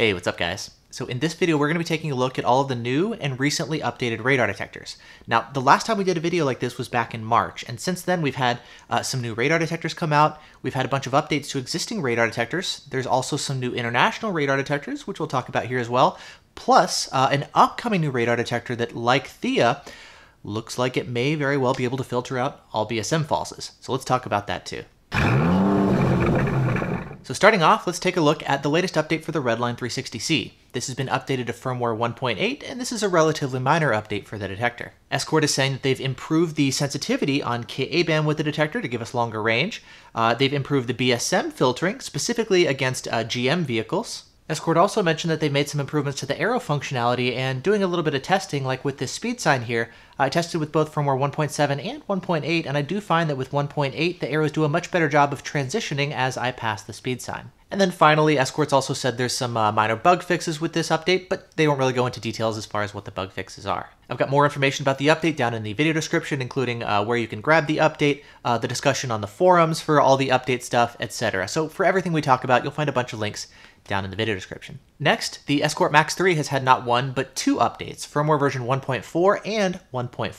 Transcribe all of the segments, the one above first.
Hey, what's up guys? So in this video, we're gonna be taking a look at all of the new and recently updated radar detectors. Now, the last time we did a video like this was back in March, and since then we've had uh, some new radar detectors come out, we've had a bunch of updates to existing radar detectors, there's also some new international radar detectors, which we'll talk about here as well, plus uh, an upcoming new radar detector that, like Thea, looks like it may very well be able to filter out all BSM falses. So let's talk about that too. So starting off, let's take a look at the latest update for the Redline 360C. This has been updated to firmware 1.8, and this is a relatively minor update for the detector. Escort is saying that they've improved the sensitivity on Ka band with the detector to give us longer range. Uh, they've improved the BSM filtering, specifically against uh, GM vehicles. Escort also mentioned that they made some improvements to the arrow functionality and doing a little bit of testing, like with this speed sign here. I tested with both firmware 1.7 and 1.8, and I do find that with 1.8, the arrows do a much better job of transitioning as I pass the speed sign. And then finally, Escorts also said there's some uh, minor bug fixes with this update, but they don't really go into details as far as what the bug fixes are. I've got more information about the update down in the video description, including uh, where you can grab the update, uh, the discussion on the forums for all the update stuff, etc. So for everything we talk about, you'll find a bunch of links down in the video description. Next, the Escort Max 3 has had not one, but two updates, firmware version 1.4 and 1.5.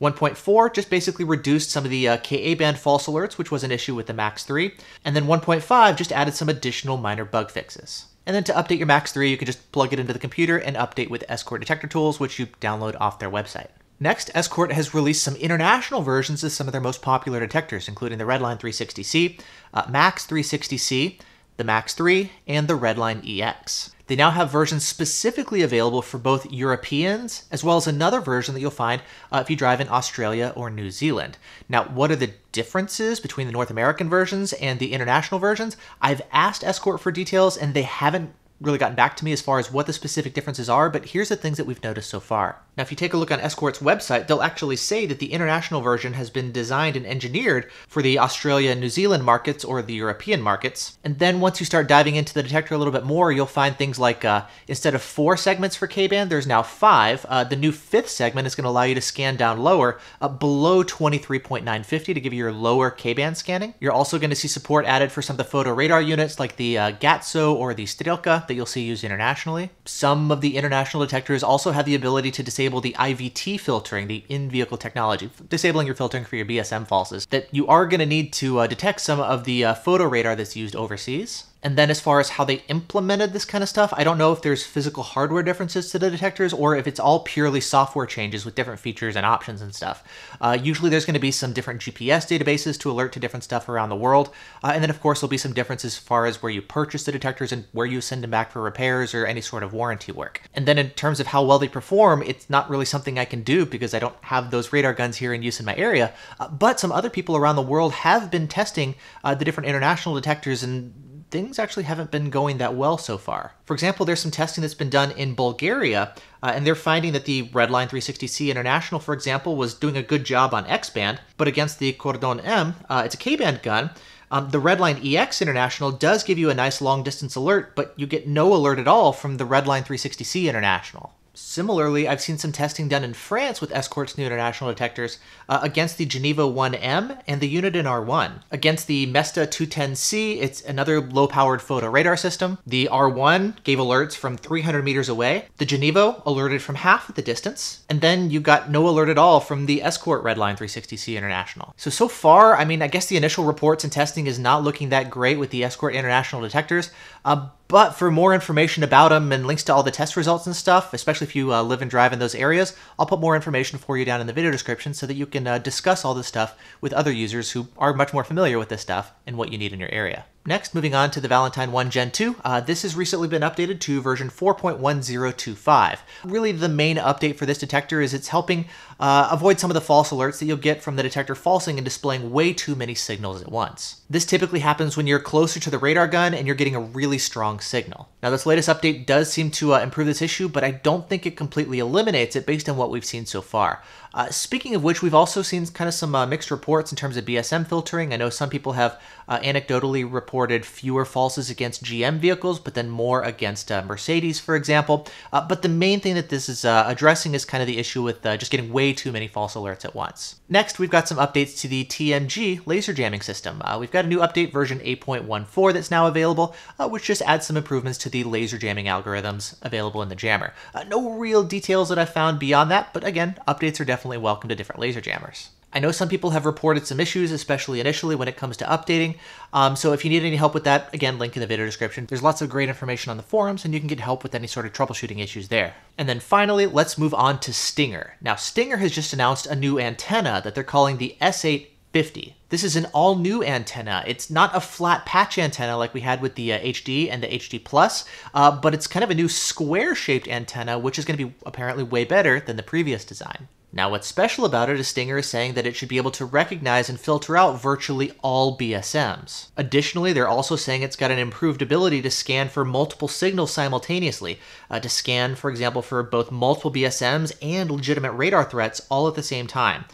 1.4 just basically reduced some of the uh, Ka-band false alerts, which was an issue with the Max 3, and then 1.5 just added some additional minor bug fixes. And then to update your Max 3, you can just plug it into the computer and update with Escort Detector Tools, which you download off their website. Next, Escort has released some international versions of some of their most popular detectors, including the Redline 360C, uh, Max 360C, the Max 3, and the Redline EX. They now have versions specifically available for both Europeans, as well as another version that you'll find uh, if you drive in Australia or New Zealand. Now, what are the differences between the North American versions and the international versions? I've asked Escort for details, and they haven't really gotten back to me as far as what the specific differences are, but here's the things that we've noticed so far. Now, if you take a look on Escort's website, they'll actually say that the international version has been designed and engineered for the Australia and New Zealand markets or the European markets. And then once you start diving into the detector a little bit more, you'll find things like uh, instead of four segments for K band, there's now five. Uh, the new fifth segment is going to allow you to scan down lower, uh, below 23.950 to give you your lower K band scanning. You're also going to see support added for some of the photo radar units like the uh, Gatso or the Strelka that you'll see used internationally. Some of the international detectors also have the ability to disable the IVT filtering, the in-vehicle technology, disabling your filtering for your BSM falses, that you are going to need to uh, detect some of the uh, photo radar that's used overseas. And then as far as how they implemented this kind of stuff, I don't know if there's physical hardware differences to the detectors or if it's all purely software changes with different features and options and stuff. Uh, usually there's going to be some different GPS databases to alert to different stuff around the world. Uh, and then of course there'll be some differences as far as where you purchase the detectors and where you send them back for repairs or any sort of warranty work. And then in terms of how well they perform, it's not really something I can do because I don't have those radar guns here in use in my area. Uh, but some other people around the world have been testing uh, the different international detectors and things actually haven't been going that well so far. For example, there's some testing that's been done in Bulgaria, uh, and they're finding that the Redline 360C International, for example, was doing a good job on X band, but against the Cordon M, uh, it's a K band gun. Um, the Redline EX International does give you a nice long distance alert, but you get no alert at all from the Redline 360C International. Similarly, I've seen some testing done in France with escorts new international detectors uh, against the Geneva 1M and the unit in R1. Against the Mesta 210C, it's another low powered photo radar system. The R1 gave alerts from 300 meters away. The Geneva alerted from half the distance. And then you got no alert at all from the escort Redline 360C International. So, so far, I mean, I guess the initial reports and testing is not looking that great with the escort international detectors. Uh, but for more information about them and links to all the test results and stuff, especially if you uh, live and drive in those areas, I'll put more information for you down in the video description so that you can uh, discuss all this stuff with other users who are much more familiar with this stuff and what you need in your area. Next, moving on to the Valentine 1 Gen 2, uh, this has recently been updated to version 4.1025. Really, the main update for this detector is it's helping uh, avoid some of the false alerts that you'll get from the detector falsing and displaying way too many signals at once. This typically happens when you're closer to the radar gun and you're getting a really strong signal. Now, this latest update does seem to uh, improve this issue, but I don't think it completely eliminates it based on what we've seen so far. Uh, speaking of which, we've also seen kind of some uh, mixed reports in terms of BSM filtering. I know some people have uh, anecdotally reported fewer falses against GM vehicles, but then more against uh, Mercedes, for example. Uh, but the main thing that this is uh, addressing is kind of the issue with just getting way too many false alerts at once. Next, we've got some updates to the TMG laser jamming system. we've got a new update version 8.14 that's now available, which just adds some improvements to the laser jamming algorithms available in the jammer. no real details that I found beyond that, but again, updates are definitely definitely welcome to different laser jammers. I know some people have reported some issues, especially initially when it comes to updating. Um, so if you need any help with that, again, link in the video description. There's lots of great information on the forums and you can get help with any sort of troubleshooting issues there. And then finally, let's move on to Stinger. Now, Stinger has just announced a new antenna that they're calling the S850. This is an all new antenna. It's not a flat patch antenna like we had with the uh, HD and the HD Plus, uh, but it's kind of a new square shaped antenna, which is going to be apparently way better than the previous design. Now, what's special about it is Stinger is saying that it should be able to recognize and filter out virtually all BSMs. Additionally, they're also saying it's got an improved ability to scan for multiple signals simultaneously, uh, to scan, for example, for both multiple BSMs and legitimate radar threats all at the same time.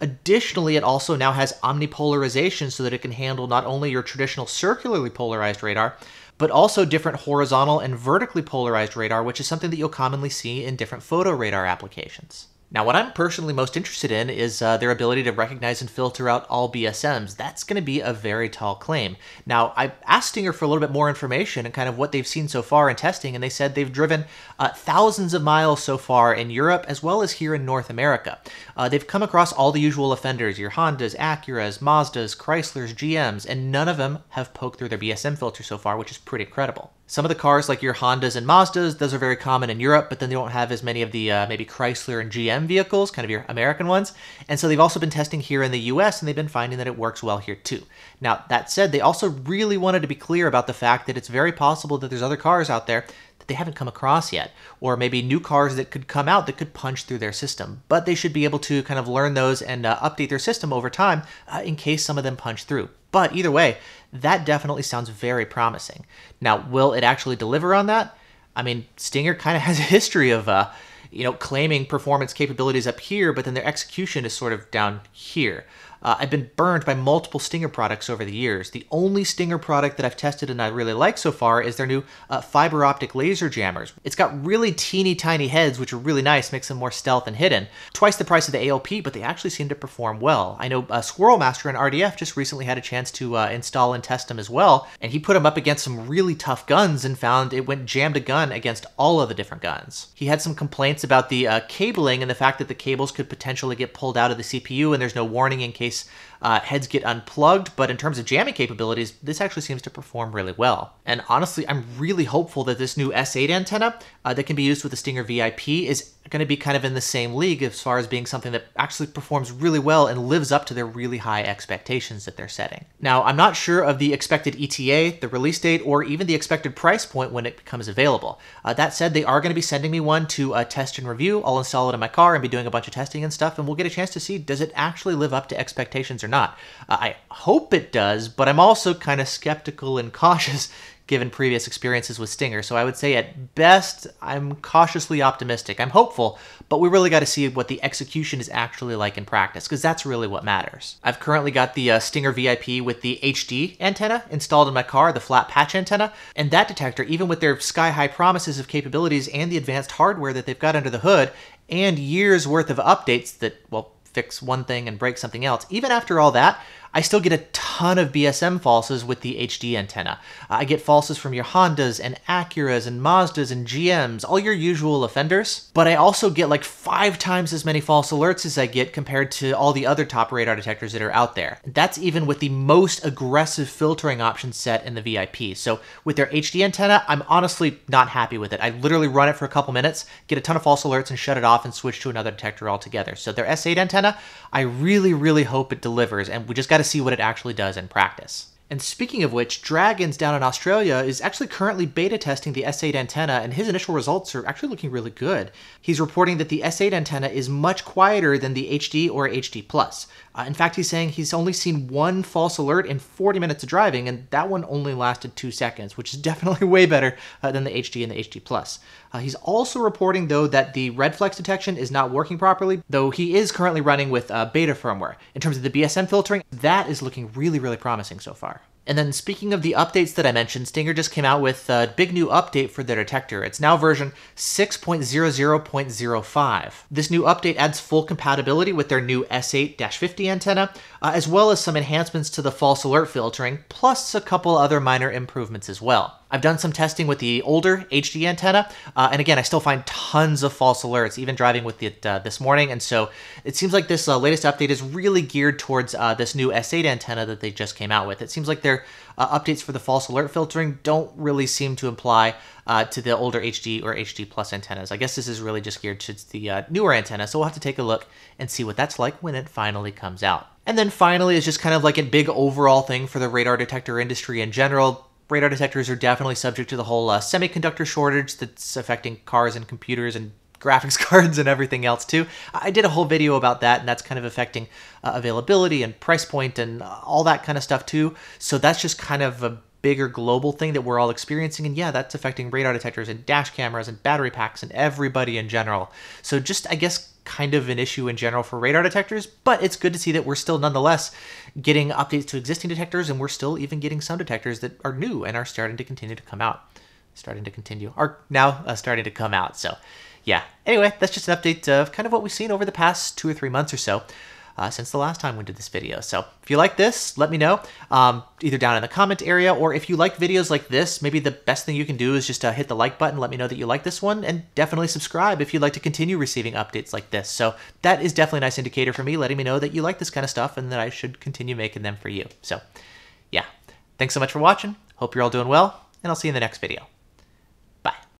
Additionally, it also now has omnipolarization so that it can handle not only your traditional circularly polarized radar, but also different horizontal and vertically polarized radar, which is something that you'll commonly see in different photo radar applications. Now, what I'm personally most interested in is uh, their ability to recognize and filter out all BSMs. That's going to be a very tall claim. Now, I asked Stinger for a little bit more information and kind of what they've seen so far in testing, and they said they've driven uh, thousands of miles so far in Europe as well as here in North America. Uh, they've come across all the usual offenders your Hondas, Acuras, Mazdas, Chryslers, GMs, and none of them have poked through their BSM filter so far, which is pretty incredible. Some of the cars, like your Hondas and Mazdas, those are very common in Europe, but then they don't have as many of the uh, maybe Chrysler and GM vehicles, kind of your American ones. And so they've also been testing here in the US and they've been finding that it works well here too. Now, that said, they also really wanted to be clear about the fact that it's very possible that there's other cars out there that they haven't come across yet, or maybe new cars that could come out that could punch through their system. But they should be able to kind of learn those and uh, update their system over time uh, in case some of them punch through. But either way, that definitely sounds very promising. Now, will it actually deliver on that? I mean, Stinger kind of has a history of, uh, you know, claiming performance capabilities up here, but then their execution is sort of down here. Uh, I've been burned by multiple Stinger products over the years. The only Stinger product that I've tested and I really like so far is their new uh, fiber optic laser jammers. It's got really teeny tiny heads, which are really nice, makes them more stealth and hidden. Twice the price of the ALP, but they actually seem to perform well. I know uh, Squirrel Master and RDF just recently had a chance to uh, install and test them as well, and he put them up against some really tough guns and found it went jammed a gun against all of the different guns. He had some complaints about the uh, cabling and the fact that the cables could potentially get pulled out of the CPU and there's no warning in case place uh, heads get unplugged, but in terms of jamming capabilities, this actually seems to perform really well. And honestly, I'm really hopeful that this new S8 antenna uh, that can be used with the Stinger VIP is going to be kind of in the same league as far as being something that actually performs really well and lives up to their really high expectations that they're setting. Now, I'm not sure of the expected ETA, the release date, or even the expected price point when it becomes available. Uh, that said, they are going to be sending me one to uh, test and review. I'll install it in my car and be doing a bunch of testing and stuff, and we'll get a chance to see does it actually live up to expectations or not. Uh, I hope it does, but I'm also kind of skeptical and cautious given previous experiences with Stinger. So I would say at best, I'm cautiously optimistic. I'm hopeful, but we really got to see what the execution is actually like in practice, because that's really what matters. I've currently got the uh, Stinger VIP with the HD antenna installed in my car, the flat patch antenna, and that detector, even with their sky high promises of capabilities and the advanced hardware that they've got under the hood, and years worth of updates that, well, fix one thing and break something else, even after all that, I still get a ton ton of BSM falses with the HD antenna. I get falses from your Hondas and Acuras and Mazdas and GMs, all your usual offenders, but I also get like five times as many false alerts as I get compared to all the other top radar detectors that are out there. That's even with the most aggressive filtering option set in the VIP. So with their HD antenna, I'm honestly not happy with it. I literally run it for a couple minutes, get a ton of false alerts and shut it off and switch to another detector altogether. So their S8 antenna, I really, really hope it delivers and we just got to see what it actually does does in practice. And speaking of which, Dragons down in Australia is actually currently beta testing the S8 antenna, and his initial results are actually looking really good. He's reporting that the S8 antenna is much quieter than the HD or HD Plus. Uh, in fact, he's saying he's only seen one false alert in 40 minutes of driving, and that one only lasted two seconds, which is definitely way better uh, than the HD and the HD Plus. Uh, he's also reporting, though, that the red flex detection is not working properly, though he is currently running with uh, beta firmware. In terms of the BSM filtering, that is looking really, really promising so far. And then speaking of the updates that I mentioned, Stinger just came out with a big new update for their detector. It's now version 6.00.05. This new update adds full compatibility with their new S8-50 antenna, uh, as well as some enhancements to the false alert filtering, plus a couple other minor improvements as well. I've done some testing with the older HD antenna, uh, and again, I still find tons of false alerts, even driving with it uh, this morning. And so it seems like this uh, latest update is really geared towards uh, this new S8 antenna that they just came out with. It seems like their uh, updates for the false alert filtering don't really seem to apply uh, to the older HD or HD Plus antennas. I guess this is really just geared to the newer antenna, so we'll have to take a look and see what that's like when it finally comes out. And then finally, it's just kind of like a big overall thing for the radar detector industry in general radar detectors are definitely subject to the whole uh, semiconductor shortage that's affecting cars and computers and graphics cards and everything else too. I did a whole video about that, and that's kind of affecting uh, availability and price point and all that kind of stuff too. So that's just kind of a bigger global thing that we're all experiencing. And yeah, that's affecting radar detectors and dash cameras and battery packs and everybody in general. So, just I guess, kind of an issue in general for radar detectors, but it's good to see that we're still nonetheless getting updates to existing detectors and we're still even getting some detectors that are new and are starting to continue to come out. Starting to continue, are now uh, starting to come out. So, yeah. Anyway, that's just an update of kind of what we've seen over the past two or three months or so uh, since the last time we did this video. So if you like this, let me know um, either down in the comment area or if you like videos like this, maybe the best thing you can do is just uh, hit the like button, let me know that you like this one, and definitely subscribe if you'd like to continue receiving updates like this. So that is definitely a nice indicator for me, letting me know that you like this kind of stuff and that I should continue making them for you. So yeah, thanks so much for watching. Hope you're all doing well, and I'll see you in the next video.